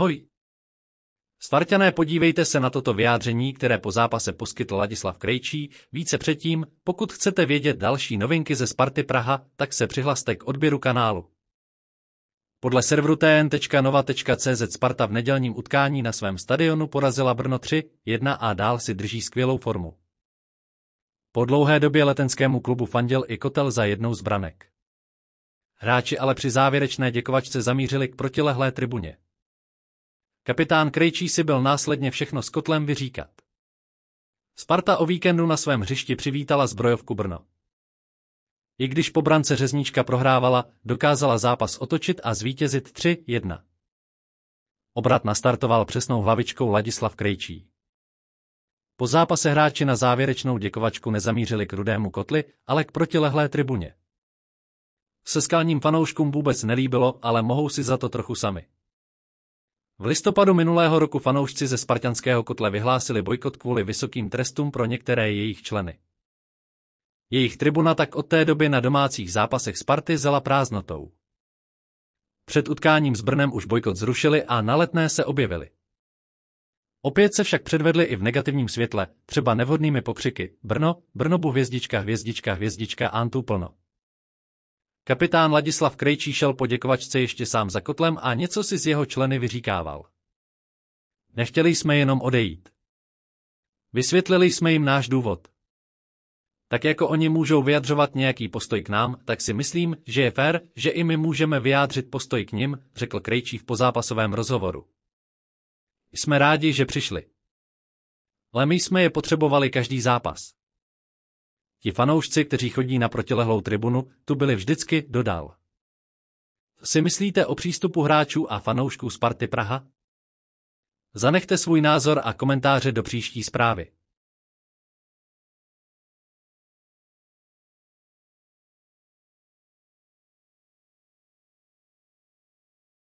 Ahoj! Spartané, podívejte se na toto vyjádření, které po zápase poskytl Ladislav Krejčí. Více předtím, pokud chcete vědět další novinky ze Sparty Praha, tak se přihlaste k odběru kanálu. Podle serveru tn.nova.cz Sparta v nedělním utkání na svém stadionu porazila Brno 3-1 a dál si drží skvělou formu. Po dlouhé době letenskému klubu fandil i kotel za jednou z branek. Hráči ale při závěrečné děkovačce zamířili k protilehlé tribuně. Kapitán Krejčí si byl následně všechno s kotlem vyříkat. Sparta o víkendu na svém hřišti přivítala zbrojovku Brno. I když po brance řezníčka prohrávala, dokázala zápas otočit a zvítězit 3-1. Obrat nastartoval přesnou hlavičkou Ladislav Krejčí. Po zápase hráči na závěrečnou děkovačku nezamířili k rudému kotli, ale k protilehlé tribuně. Se skalním fanouškům vůbec nelíbilo, ale mohou si za to trochu sami. V listopadu minulého roku fanoušci ze Spartanského kotle vyhlásili bojkot kvůli vysokým trestům pro některé jejich členy. Jejich tribuna tak od té doby na domácích zápasech Sparty zela prázdnotou. Před utkáním s Brnem už bojkot zrušili a na letné se objevili. Opět se však předvedli i v negativním světle, třeba nevhodnými pokřiky Brno, Brnobu hvězdička, hvězdička, hvězdička, Antu plno. Kapitán Ladislav Krejčí šel poděkovačce ještě sám za kotlem a něco si z jeho členy vyříkával. Nechtěli jsme jenom odejít. Vysvětlili jsme jim náš důvod. Tak jako oni můžou vyjadřovat nějaký postoj k nám, tak si myslím, že je fér, že i my můžeme vyjádřit postoj k nim, řekl Krejčí v pozápasovém rozhovoru. Jsme rádi, že přišli. Ale my jsme je potřebovali každý zápas. Ti fanoušci, kteří chodí na protilehlou tribunu, tu byli vždycky, dodal. Si myslíte o přístupu hráčů a fanoušků Sparty Praha? Zanechte svůj názor a komentáře do příští zprávy.